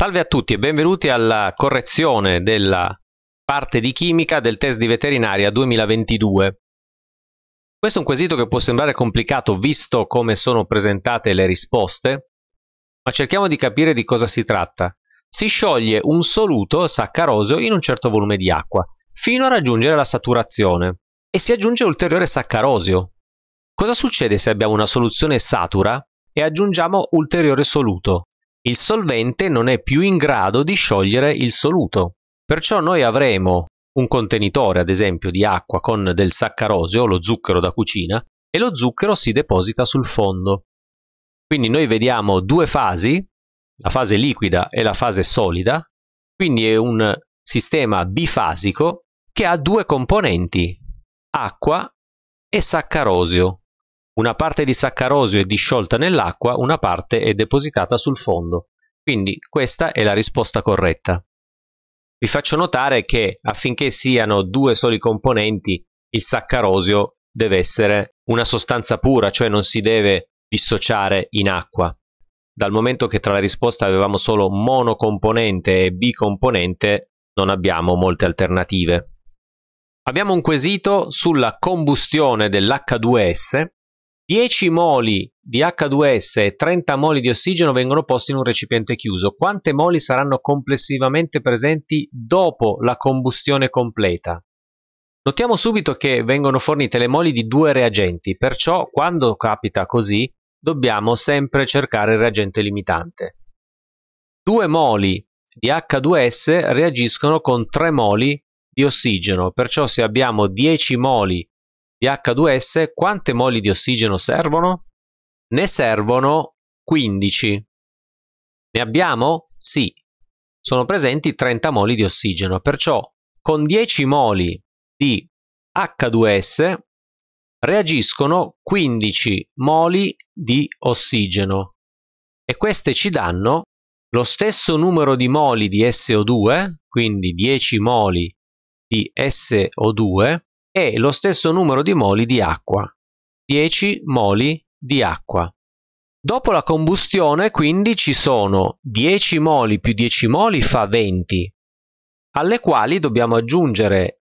Salve a tutti e benvenuti alla correzione della parte di chimica del test di veterinaria 2022. Questo è un quesito che può sembrare complicato visto come sono presentate le risposte, ma cerchiamo di capire di cosa si tratta. Si scioglie un soluto saccarosio in un certo volume di acqua, fino a raggiungere la saturazione, e si aggiunge ulteriore saccarosio. Cosa succede se abbiamo una soluzione satura e aggiungiamo ulteriore soluto? il solvente non è più in grado di sciogliere il soluto. Perciò noi avremo un contenitore, ad esempio, di acqua con del saccarosio, lo zucchero da cucina, e lo zucchero si deposita sul fondo. Quindi noi vediamo due fasi, la fase liquida e la fase solida, quindi è un sistema bifasico che ha due componenti, acqua e saccarosio. Una parte di saccarosio è disciolta nell'acqua, una parte è depositata sul fondo. Quindi questa è la risposta corretta. Vi faccio notare che affinché siano due soli componenti, il saccarosio deve essere una sostanza pura, cioè non si deve dissociare in acqua. Dal momento che tra la risposta avevamo solo monocomponente e bicomponente, non abbiamo molte alternative. Abbiamo un quesito sulla combustione dell'H2S 10 moli di H2S e 30 moli di ossigeno vengono posti in un recipiente chiuso. Quante moli saranno complessivamente presenti dopo la combustione completa? Notiamo subito che vengono fornite le moli di due reagenti, perciò quando capita così dobbiamo sempre cercare il reagente limitante. 2 moli di H2S reagiscono con 3 moli di ossigeno, perciò se abbiamo 10 moli di di H2S quante moli di ossigeno servono? Ne servono 15. Ne abbiamo? Sì. Sono presenti 30 moli di ossigeno, perciò con 10 moli di H2S reagiscono 15 moli di ossigeno e queste ci danno lo stesso numero di moli di SO2, quindi 10 moli di SO2, e lo stesso numero di moli di acqua, 10 moli di acqua. Dopo la combustione quindi ci sono 10 moli più 10 moli fa 20, alle quali dobbiamo aggiungere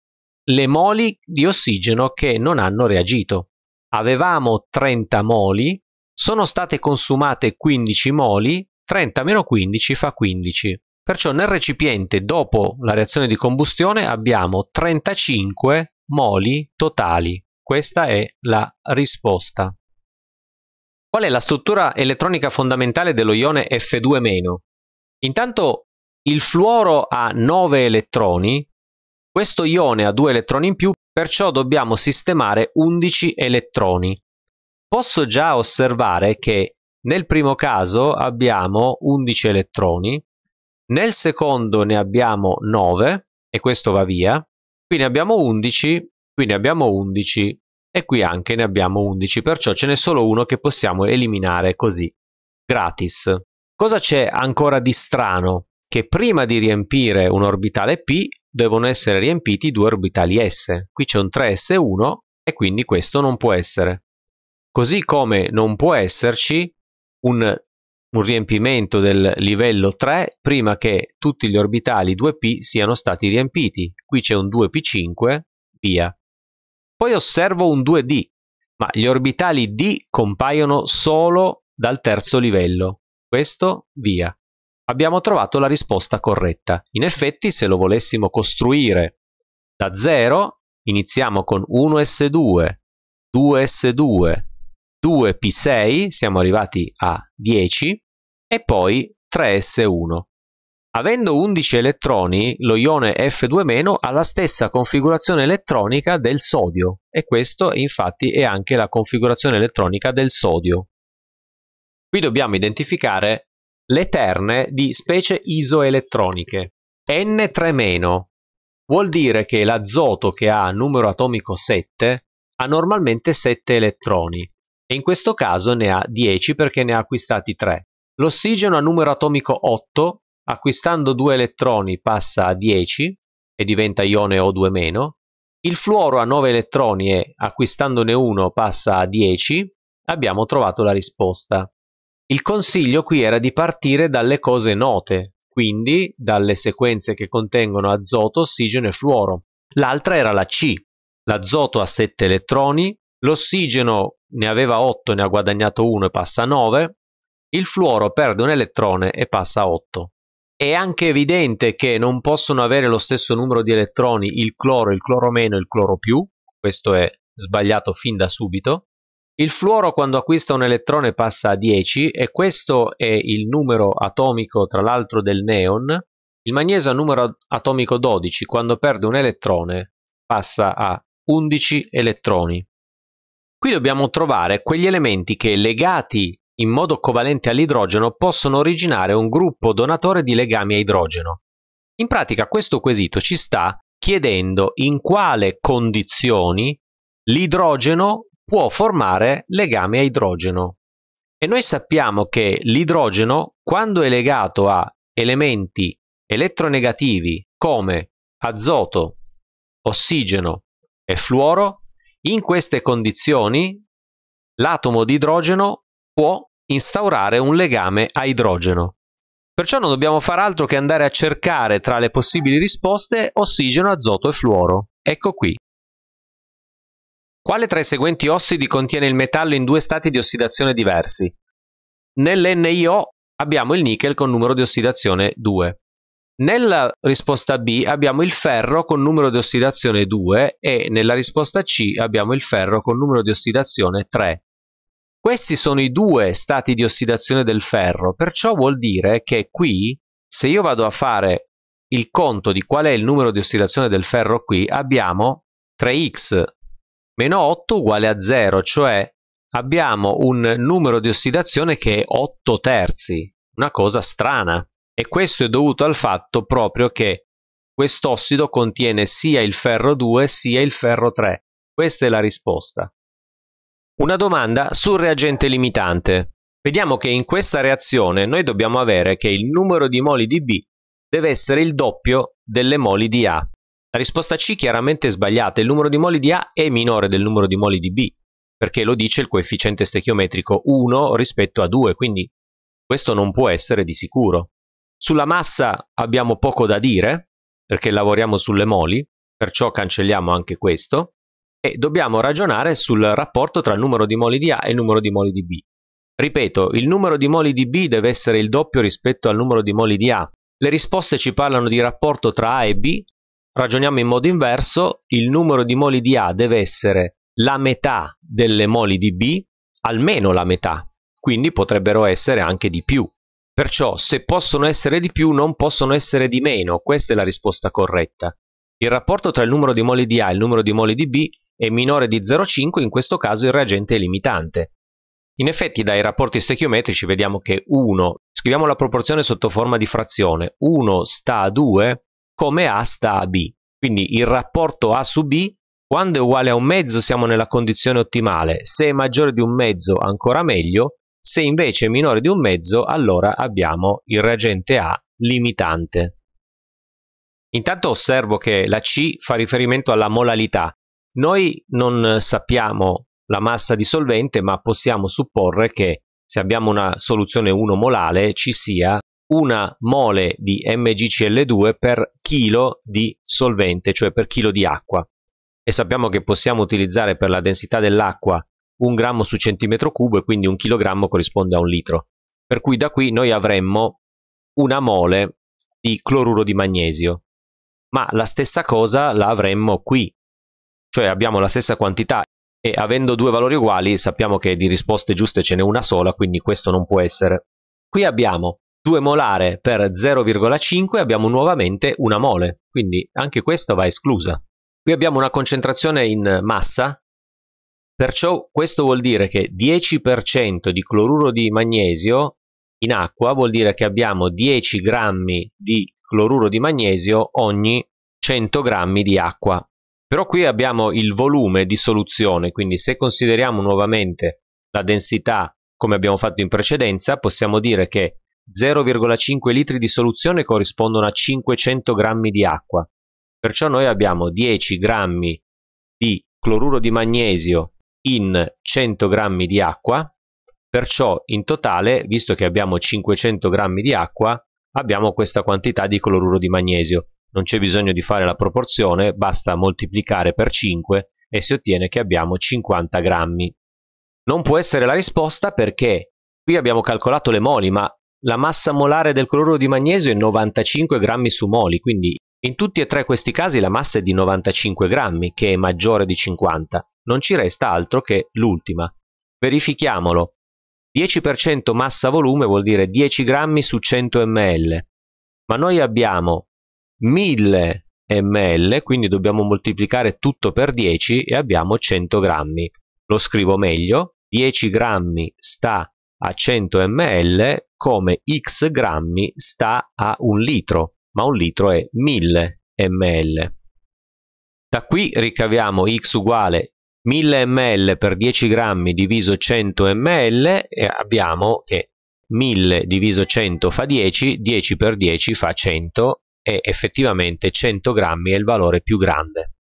le moli di ossigeno che non hanno reagito. Avevamo 30 moli, sono state consumate 15 moli, 30 meno 15 fa 15. Perciò nel recipiente dopo la reazione di combustione abbiamo 35 moli totali. Questa è la risposta. Qual è la struttura elettronica fondamentale dello ione F2-? Intanto il fluoro ha 9 elettroni, questo ione ha 2 elettroni in più, perciò dobbiamo sistemare 11 elettroni. Posso già osservare che nel primo caso abbiamo 11 elettroni, nel secondo ne abbiamo 9 e questo va via, qui ne abbiamo 11, qui ne abbiamo 11 e qui anche ne abbiamo 11, perciò ce n'è solo uno che possiamo eliminare così, gratis. Cosa c'è ancora di strano? Che prima di riempire un orbitale P devono essere riempiti due orbitali S. Qui c'è un 3S1 e quindi questo non può essere. Così come non può esserci un un riempimento del livello 3 prima che tutti gli orbitali 2p siano stati riempiti. Qui c'è un 2p5, via. Poi osservo un 2d, ma gli orbitali d compaiono solo dal terzo livello. Questo, via. Abbiamo trovato la risposta corretta. In effetti, se lo volessimo costruire da 0, iniziamo con 1s2, 2s2, 2P6, siamo arrivati a 10, e poi 3S1. Avendo 11 elettroni, lo ione F2- ha la stessa configurazione elettronica del sodio e questo infatti è anche la configurazione elettronica del sodio. Qui dobbiamo identificare le terne di specie isoelettroniche. N3- vuol dire che l'azoto che ha numero atomico 7 ha normalmente 7 elettroni e in questo caso ne ha 10 perché ne ha acquistati 3. L'ossigeno ha numero atomico 8, acquistando 2 elettroni passa a 10 e diventa ione O2-, il fluoro ha 9 elettroni e acquistandone 1 passa a 10, abbiamo trovato la risposta. Il consiglio qui era di partire dalle cose note, quindi dalle sequenze che contengono azoto, ossigeno e fluoro. L'altra era la C. L'azoto ha 7 elettroni, l'ossigeno ne aveva 8, ne ha guadagnato 1 e passa a 9, il fluoro perde un elettrone e passa a 8. È anche evidente che non possono avere lo stesso numero di elettroni il cloro, il cloro meno e il cloro più, questo è sbagliato fin da subito. Il fluoro quando acquista un elettrone passa a 10 e questo è il numero atomico tra l'altro del neon. Il magnesio ha numero atomico 12, quando perde un elettrone passa a 11 elettroni. Qui dobbiamo trovare quegli elementi che, legati in modo covalente all'idrogeno, possono originare un gruppo donatore di legami a idrogeno. In pratica questo quesito ci sta chiedendo in quale condizioni l'idrogeno può formare legami a idrogeno. E noi sappiamo che l'idrogeno, quando è legato a elementi elettronegativi come azoto, ossigeno e fluoro, in queste condizioni l'atomo di idrogeno può instaurare un legame a idrogeno. Perciò non dobbiamo far altro che andare a cercare tra le possibili risposte ossigeno, azoto e fluoro. Ecco qui. Quale tra i seguenti ossidi contiene il metallo in due stati di ossidazione diversi? Nell'NIO abbiamo il nickel con numero di ossidazione 2. Nella risposta B abbiamo il ferro con numero di ossidazione 2 e nella risposta C abbiamo il ferro con numero di ossidazione 3. Questi sono i due stati di ossidazione del ferro, perciò vuol dire che qui, se io vado a fare il conto di qual è il numero di ossidazione del ferro qui, abbiamo 3x meno 8 uguale a 0, cioè abbiamo un numero di ossidazione che è 8 terzi, una cosa strana e questo è dovuto al fatto proprio che quest'ossido contiene sia il ferro 2 sia il ferro 3. Questa è la risposta. Una domanda sul reagente limitante. Vediamo che in questa reazione noi dobbiamo avere che il numero di moli di B deve essere il doppio delle moli di A. La risposta C chiaramente è sbagliata, il numero di moli di A è minore del numero di moli di B, perché lo dice il coefficiente stechiometrico 1 rispetto a 2, quindi questo non può essere di sicuro. Sulla massa abbiamo poco da dire, perché lavoriamo sulle moli, perciò cancelliamo anche questo, e dobbiamo ragionare sul rapporto tra il numero di moli di A e il numero di moli di B. Ripeto, il numero di moli di B deve essere il doppio rispetto al numero di moli di A. Le risposte ci parlano di rapporto tra A e B, ragioniamo in modo inverso, il numero di moli di A deve essere la metà delle moli di B, almeno la metà, quindi potrebbero essere anche di più. Perciò se possono essere di più non possono essere di meno, questa è la risposta corretta. Il rapporto tra il numero di moli di A e il numero di moli di B è minore di 0,5, in questo caso il reagente è limitante. In effetti dai rapporti stechiometrici vediamo che 1, scriviamo la proporzione sotto forma di frazione, 1 sta a 2 come A sta a B. Quindi il rapporto A su B, quando è uguale a un mezzo siamo nella condizione ottimale, se è maggiore di un mezzo ancora meglio, se invece è minore di un mezzo, allora abbiamo il reagente A limitante. Intanto osservo che la C fa riferimento alla molalità. Noi non sappiamo la massa di solvente, ma possiamo supporre che se abbiamo una soluzione 1 molare ci sia una mole di MgCl2 per chilo di solvente, cioè per chilo di acqua. E sappiamo che possiamo utilizzare per la densità dell'acqua un grammo su centimetro cubo e quindi un chilogrammo corrisponde a un litro. Per cui da qui noi avremmo una mole di cloruro di magnesio, ma la stessa cosa la avremmo qui, cioè abbiamo la stessa quantità e avendo due valori uguali sappiamo che di risposte giuste ce n'è una sola, quindi questo non può essere. Qui abbiamo 2 molare per 0,5 abbiamo nuovamente una mole, quindi anche questa va esclusa. Qui abbiamo una concentrazione in massa Perciò questo vuol dire che 10% di cloruro di magnesio in acqua vuol dire che abbiamo 10 grammi di cloruro di magnesio ogni 100 grammi di acqua. Però qui abbiamo il volume di soluzione, quindi se consideriamo nuovamente la densità come abbiamo fatto in precedenza, possiamo dire che 0,5 litri di soluzione corrispondono a 500 grammi di acqua. Perciò noi abbiamo 10 grammi di cloruro di magnesio in 100 grammi di acqua, perciò in totale, visto che abbiamo 500 grammi di acqua, abbiamo questa quantità di cloruro di magnesio. Non c'è bisogno di fare la proporzione, basta moltiplicare per 5 e si ottiene che abbiamo 50 grammi. Non può essere la risposta perché qui abbiamo calcolato le moli, ma la massa molare del cloruro di magnesio è 95 grammi su moli, quindi in tutti e tre questi casi la massa è di 95 grammi, che è maggiore di 50 non ci resta altro che l'ultima. Verifichiamolo. 10% massa volume vuol dire 10 grammi su 100 ml, ma noi abbiamo 1000 ml, quindi dobbiamo moltiplicare tutto per 10 e abbiamo 100 grammi. Lo scrivo meglio, 10 grammi sta a 100 ml come x grammi sta a un litro, ma un litro è 1000 ml. Da qui ricaviamo x uguale 1000 ml per 10 grammi diviso 100 ml e abbiamo che 1000 diviso 100 fa 10, 10 per 10 fa 100 e effettivamente 100 grammi è il valore più grande.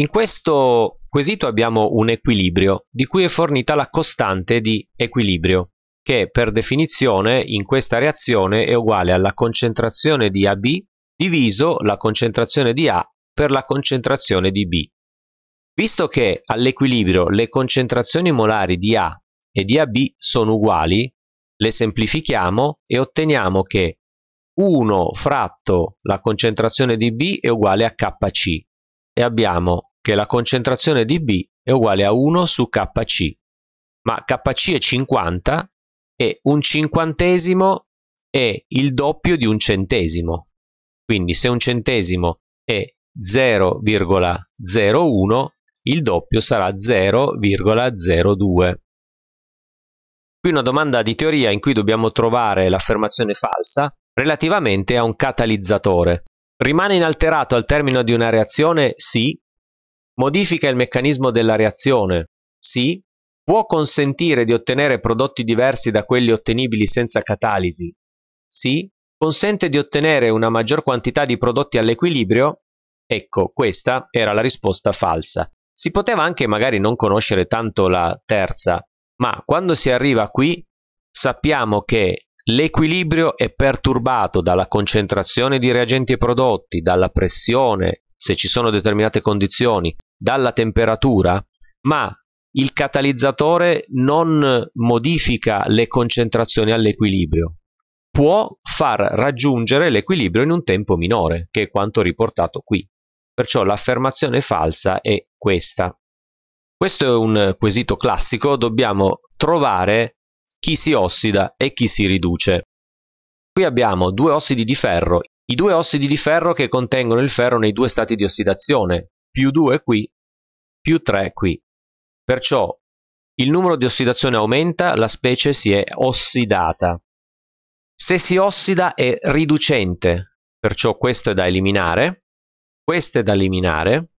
In questo quesito abbiamo un equilibrio di cui è fornita la costante di equilibrio che per definizione in questa reazione è uguale alla concentrazione di AB diviso la concentrazione di A per la concentrazione di B Visto che all'equilibrio le concentrazioni molari di A e di AB sono uguali, le semplifichiamo e otteniamo che 1 fratto la concentrazione di B è uguale a KC e abbiamo che la concentrazione di B è uguale a 1 su KC, ma KC è 50 e un cinquantesimo è il doppio di un centesimo. Quindi se un centesimo è 0,01 il doppio sarà 0,02. Qui una domanda di teoria in cui dobbiamo trovare l'affermazione falsa relativamente a un catalizzatore. Rimane inalterato al termine di una reazione? Sì. Modifica il meccanismo della reazione? Sì. Può consentire di ottenere prodotti diversi da quelli ottenibili senza catalisi? Sì. Consente di ottenere una maggior quantità di prodotti all'equilibrio? Ecco, questa era la risposta falsa. Si poteva anche magari non conoscere tanto la terza, ma quando si arriva qui sappiamo che l'equilibrio è perturbato dalla concentrazione di reagenti e prodotti, dalla pressione, se ci sono determinate condizioni, dalla temperatura, ma il catalizzatore non modifica le concentrazioni all'equilibrio, può far raggiungere l'equilibrio in un tempo minore, che è quanto riportato qui. Perciò l'affermazione falsa è questa? Questo è un quesito classico, dobbiamo trovare chi si ossida e chi si riduce. Qui abbiamo due ossidi di ferro, i due ossidi di ferro che contengono il ferro nei due stati di ossidazione, più 2 qui, più 3 qui. Perciò il numero di ossidazione aumenta, la specie si è ossidata. Se si ossida è riducente, perciò questo è da eliminare, questo è da eliminare,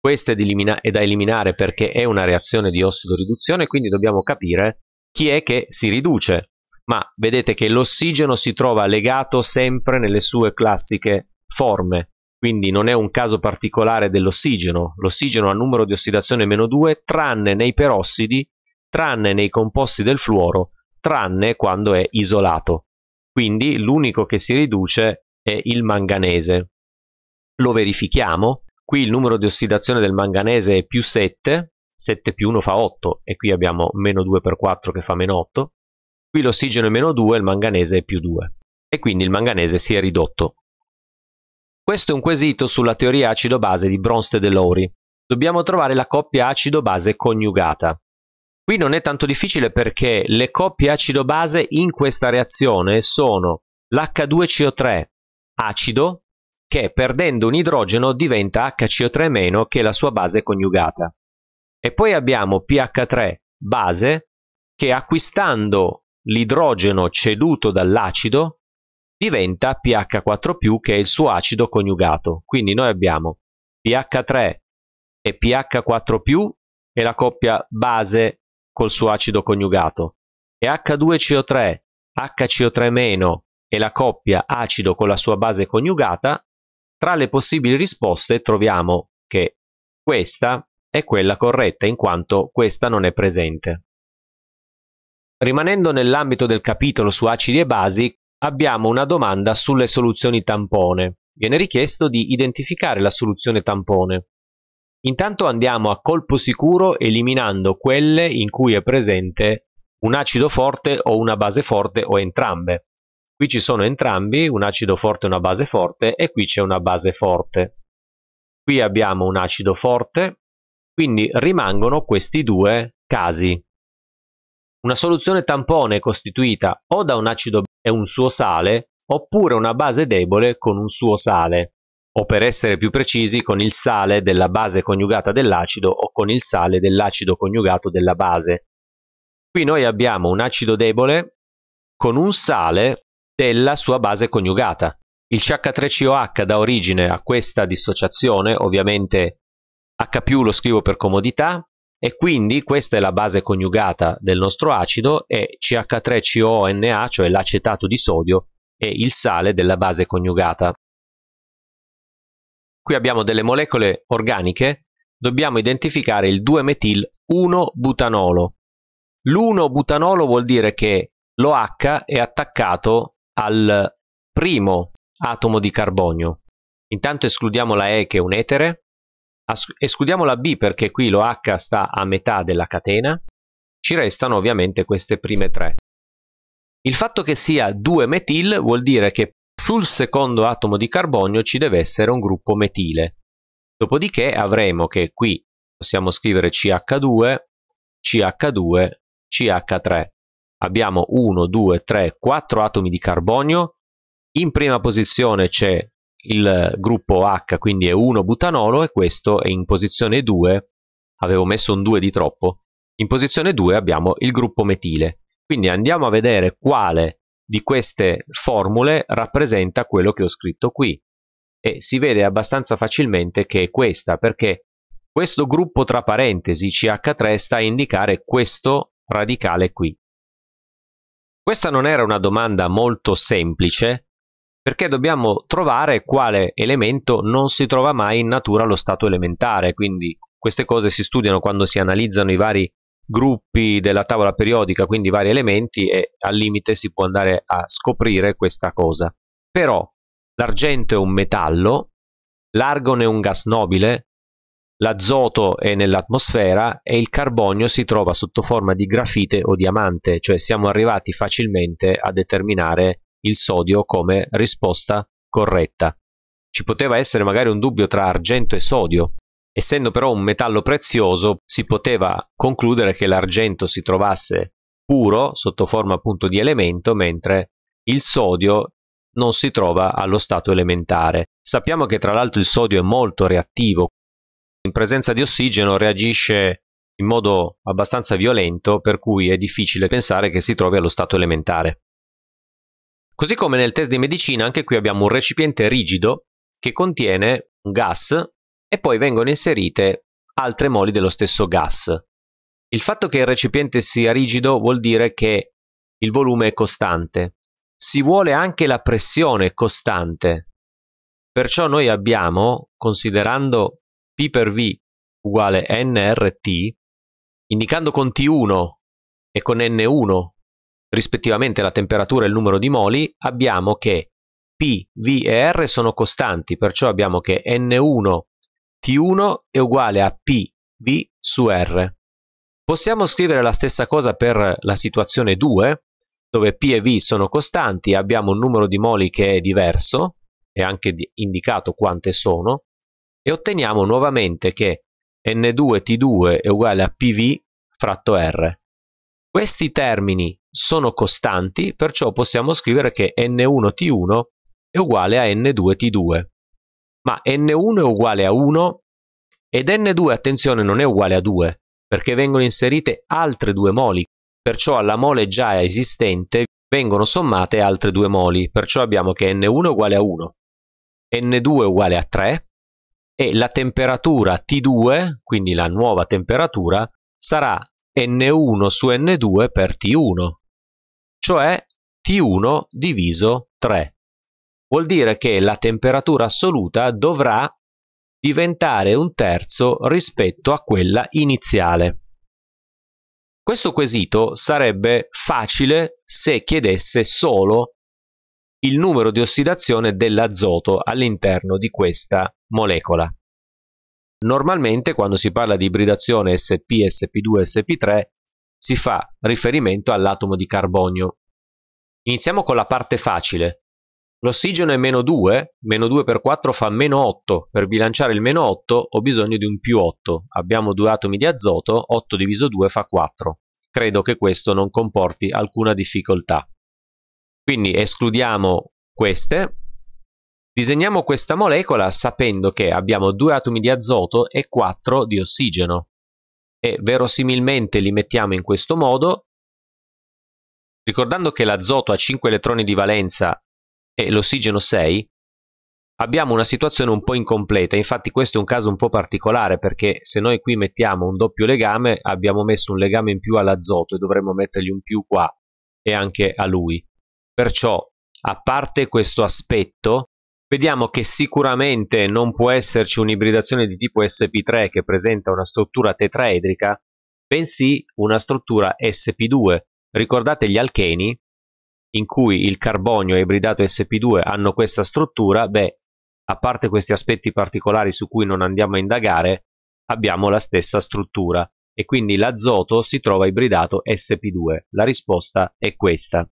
questo è, è da eliminare perché è una reazione di ossidoriduzione, quindi dobbiamo capire chi è che si riduce. Ma vedete che l'ossigeno si trova legato sempre nelle sue classiche forme, quindi non è un caso particolare dell'ossigeno. L'ossigeno ha numero di ossidazione meno 2, tranne nei perossidi, tranne nei composti del fluoro, tranne quando è isolato. Quindi l'unico che si riduce è il manganese. Lo verifichiamo Qui il numero di ossidazione del manganese è più 7, 7 più 1 fa 8 e qui abbiamo meno 2 per 4 che fa meno 8. Qui l'ossigeno è meno 2, il manganese è più 2 e quindi il manganese si è ridotto. Questo è un quesito sulla teoria acido-base di Bronsted e Lowry. Dobbiamo trovare la coppia acido-base coniugata. Qui non è tanto difficile perché le coppie acido-base in questa reazione sono l'H2CO3 acido che perdendo un idrogeno diventa HCO3- che è la sua base coniugata. E poi abbiamo pH3 base che acquistando l'idrogeno ceduto dall'acido diventa pH4+, che è il suo acido coniugato. Quindi noi abbiamo pH3 e pH4+, e la coppia base col suo acido coniugato, e H2CO3, HCO3- e la coppia acido con la sua base coniugata, tra le possibili risposte troviamo che "questa" è quella corretta in quanto questa non è presente. Rimanendo nell'ambito del capitolo su acidi e basi, abbiamo una domanda sulle soluzioni tampone. Viene richiesto di identificare la soluzione tampone. Intanto andiamo a colpo sicuro eliminando quelle in cui è presente un acido forte o una base forte o entrambe. Qui ci sono entrambi, un acido forte e una base forte, e qui c'è una base forte. Qui abbiamo un acido forte, quindi rimangono questi due casi. Una soluzione tampone è costituita o da un acido e un suo sale, oppure una base debole con un suo sale, o per essere più precisi con il sale della base coniugata dell'acido o con il sale dell'acido coniugato della base. Qui noi abbiamo un acido debole con un sale della sua base coniugata. Il CH3COH dà origine a questa dissociazione, ovviamente H lo scrivo per comodità, e quindi questa è la base coniugata del nostro acido e CH3COONA, cioè l'acetato di sodio, è il sale della base coniugata. Qui abbiamo delle molecole organiche, dobbiamo identificare il 2-metil-1-butanolo. L'1-butanolo vuol dire che l'OH è attaccato al primo atomo di carbonio. Intanto escludiamo la E che è un etere, escludiamo la B perché qui lo H sta a metà della catena, ci restano ovviamente queste prime tre. Il fatto che sia 2-metil vuol dire che sul secondo atomo di carbonio ci deve essere un gruppo metile. Dopodiché avremo che qui possiamo scrivere CH2, CH2, CH3 abbiamo 1, 2, 3, 4 atomi di carbonio, in prima posizione c'è il gruppo H, quindi è 1 butanolo e questo è in posizione 2, avevo messo un 2 di troppo, in posizione 2 abbiamo il gruppo metile. Quindi andiamo a vedere quale di queste formule rappresenta quello che ho scritto qui. E si vede abbastanza facilmente che è questa, perché questo gruppo tra parentesi CH3 sta a indicare questo radicale qui. Questa non era una domanda molto semplice perché dobbiamo trovare quale elemento non si trova mai in natura allo stato elementare, quindi queste cose si studiano quando si analizzano i vari gruppi della tavola periodica, quindi i vari elementi e al limite si può andare a scoprire questa cosa. Però l'argento è un metallo, l'argon è un gas nobile, l'azoto è nell'atmosfera e il carbonio si trova sotto forma di grafite o diamante, cioè siamo arrivati facilmente a determinare il sodio come risposta corretta. Ci poteva essere magari un dubbio tra argento e sodio. Essendo però un metallo prezioso, si poteva concludere che l'argento si trovasse puro sotto forma appunto di elemento, mentre il sodio non si trova allo stato elementare. Sappiamo che tra l'altro il sodio è molto reattivo, in presenza di ossigeno reagisce in modo abbastanza violento per cui è difficile pensare che si trovi allo stato elementare. Così come nel test di medicina, anche qui abbiamo un recipiente rigido che contiene un gas e poi vengono inserite altre moli dello stesso gas. Il fatto che il recipiente sia rigido vuol dire che il volume è costante. Si vuole anche la pressione costante. Perciò noi abbiamo, considerando P per V uguale nRT, indicando con T1 e con N1 rispettivamente la temperatura e il numero di moli, abbiamo che P, V e R sono costanti, perciò abbiamo che N1 T1 è uguale a P, V su R. Possiamo scrivere la stessa cosa per la situazione 2, dove P e V sono costanti, abbiamo un numero di moli che è diverso, è anche indicato quante sono, e otteniamo nuovamente che N2T2 è uguale a PV fratto R. Questi termini sono costanti, perciò possiamo scrivere che N1T1 è uguale a N2T2. Ma N1 è uguale a 1 ed N2, attenzione, non è uguale a 2, perché vengono inserite altre due moli, perciò alla mole già esistente vengono sommate altre due moli, perciò abbiamo che N1 è uguale a 1, N2 è uguale a 3, e la temperatura T2, quindi la nuova temperatura, sarà N1 su N2 per T1, cioè T1 diviso 3. Vuol dire che la temperatura assoluta dovrà diventare un terzo rispetto a quella iniziale. Questo quesito sarebbe facile se chiedesse solo il numero di ossidazione dell'azoto all'interno di questa molecola. Normalmente quando si parla di ibridazione sp, sp2, sp3 si fa riferimento all'atomo di carbonio. Iniziamo con la parte facile. L'ossigeno è meno 2, meno 2 per 4 fa meno 8, per bilanciare il meno 8 ho bisogno di un più 8, abbiamo due atomi di azoto, 8 diviso 2 fa 4. Credo che questo non comporti alcuna difficoltà. Quindi escludiamo queste, disegniamo questa molecola sapendo che abbiamo due atomi di azoto e quattro di ossigeno e verosimilmente li mettiamo in questo modo Ricordando che l'azoto ha 5 elettroni di valenza e l'ossigeno 6, abbiamo una situazione un po' incompleta, infatti questo è un caso un po' particolare perché se noi qui mettiamo un doppio legame abbiamo messo un legame in più all'azoto e dovremmo mettergli un più qua e anche a lui. Perciò, a parte questo aspetto, vediamo che sicuramente non può esserci un'ibridazione di tipo sp3 che presenta una struttura tetraedrica, bensì una struttura sp2. Ricordate gli alcheni in cui il carbonio e ibridato sp2 hanno questa struttura? Beh, a parte questi aspetti particolari su cui non andiamo a indagare, abbiamo la stessa struttura e quindi l'azoto si trova ibridato sp2. La risposta è questa.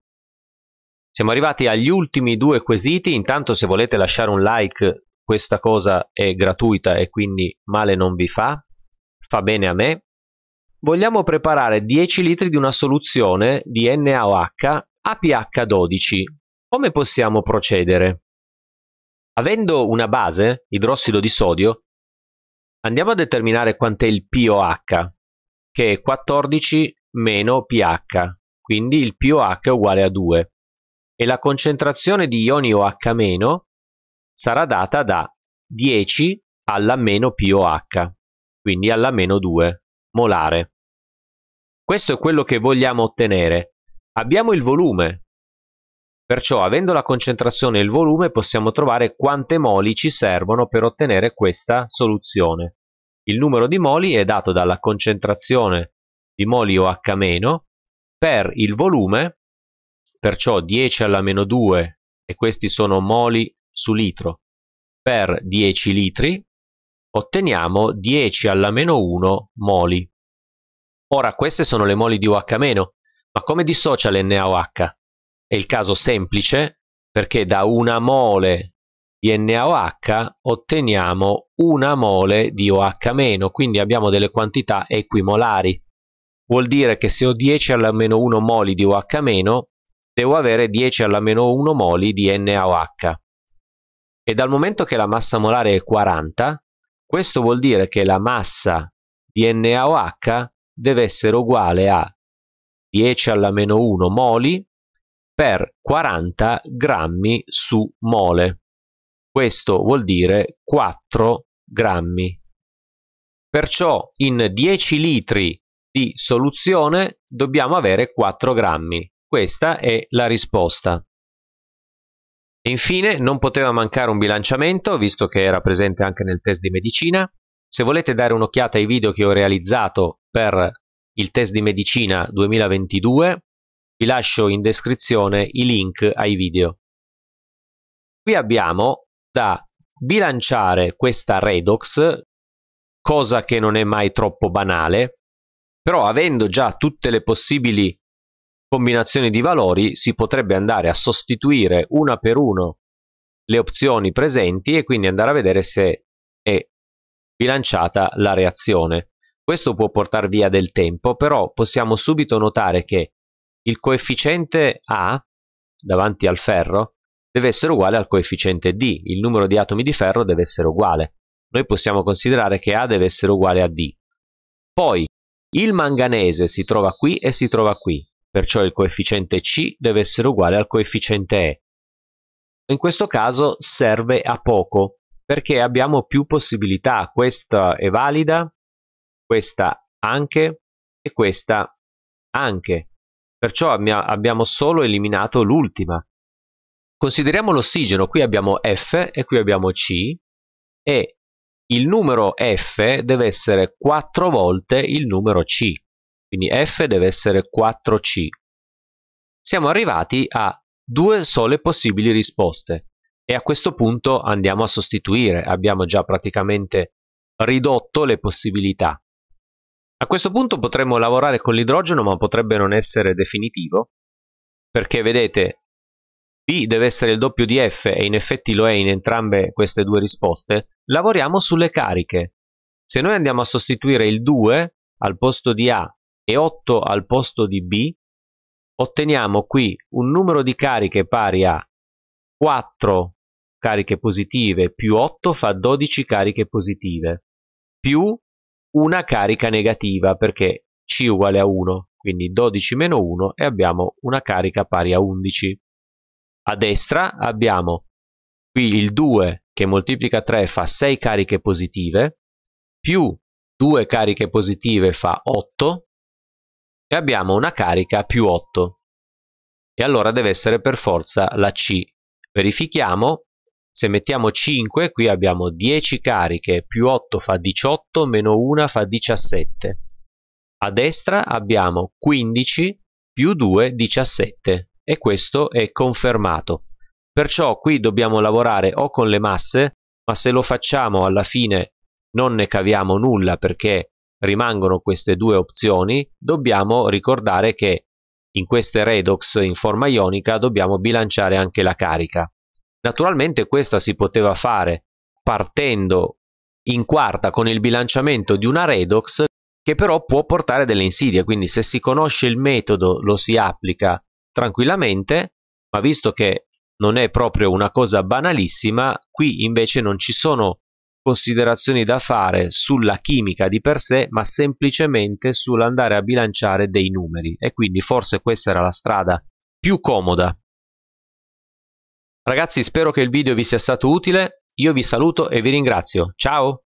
Siamo arrivati agli ultimi due quesiti, intanto se volete lasciare un like questa cosa è gratuita e quindi male non vi fa, fa bene a me. Vogliamo preparare 10 litri di una soluzione di NaOH a pH 12. Come possiamo procedere? Avendo una base, idrossido di sodio, andiamo a determinare quant'è il pOH, che è 14 meno pH, quindi il pOH è uguale a 2 e la concentrazione di ioni OH- sarà data da 10 alla meno POH, quindi alla meno 2 molare. Questo è quello che vogliamo ottenere. Abbiamo il volume, perciò avendo la concentrazione e il volume possiamo trovare quante moli ci servono per ottenere questa soluzione. Il numero di moli è dato dalla concentrazione di moli OH- per il volume perciò 10 alla meno 2 e questi sono moli su litro per 10 litri otteniamo 10 alla meno 1 moli. Ora queste sono le moli di OH- ma come dissocia l'NaOH? È il caso semplice perché da una mole di NaOH otteniamo una mole di OH-, quindi abbiamo delle quantità equimolari. Vuol dire che se ho 10 alla meno 1 moli di OH-, devo avere 10 alla meno 1 moli di NaOH. E dal momento che la massa molare è 40, questo vuol dire che la massa di NaOH deve essere uguale a 10 alla meno 1 moli per 40 grammi su mole. Questo vuol dire 4 grammi. Perciò in 10 litri di soluzione dobbiamo avere 4 grammi. Questa è la risposta. Infine non poteva mancare un bilanciamento, visto che era presente anche nel test di medicina. Se volete dare un'occhiata ai video che ho realizzato per il test di medicina 2022, vi lascio in descrizione i link ai video. Qui abbiamo da bilanciare questa redox, cosa che non è mai troppo banale, però avendo già tutte le possibili combinazione di valori si potrebbe andare a sostituire una per uno le opzioni presenti e quindi andare a vedere se è bilanciata la reazione. Questo può portare via del tempo, però possiamo subito notare che il coefficiente A davanti al ferro deve essere uguale al coefficiente D, il numero di atomi di ferro deve essere uguale. Noi possiamo considerare che A deve essere uguale a D. Poi il manganese si trova qui e si trova qui, perciò il coefficiente C deve essere uguale al coefficiente E. In questo caso serve a poco, perché abbiamo più possibilità, questa è valida, questa anche e questa anche. Perciò abbiamo solo eliminato l'ultima. Consideriamo l'ossigeno, qui abbiamo F e qui abbiamo C e il numero F deve essere 4 volte il numero C quindi f deve essere 4c. Siamo arrivati a due sole possibili risposte e a questo punto andiamo a sostituire, abbiamo già praticamente ridotto le possibilità. A questo punto potremmo lavorare con l'idrogeno ma potrebbe non essere definitivo perché vedete B deve essere il doppio di F e in effetti lo è in entrambe queste due risposte, lavoriamo sulle cariche. Se noi andiamo a sostituire il 2 al posto di A e 8 al posto di B, otteniamo qui un numero di cariche pari a 4 cariche positive più 8 fa 12 cariche positive più una carica negativa perché C uguale a 1 quindi 12 meno 1 e abbiamo una carica pari a 11 a destra abbiamo qui il 2 che moltiplica 3 fa 6 cariche positive più 2 cariche positive fa 8 e abbiamo una carica più 8 e allora deve essere per forza la C. Verifichiamo, se mettiamo 5 qui abbiamo 10 cariche, più 8 fa 18, meno 1 fa 17. A destra abbiamo 15 più 2, 17 e questo è confermato. Perciò qui dobbiamo lavorare o con le masse, ma se lo facciamo alla fine non ne caviamo nulla perché rimangono queste due opzioni, dobbiamo ricordare che in queste redox in forma ionica dobbiamo bilanciare anche la carica. Naturalmente questa si poteva fare partendo in quarta con il bilanciamento di una redox che però può portare delle insidie, quindi se si conosce il metodo lo si applica tranquillamente, ma visto che non è proprio una cosa banalissima, qui invece non ci sono considerazioni da fare sulla chimica di per sé, ma semplicemente sull'andare a bilanciare dei numeri e quindi forse questa era la strada più comoda. Ragazzi, spero che il video vi sia stato utile. Io vi saluto e vi ringrazio. Ciao!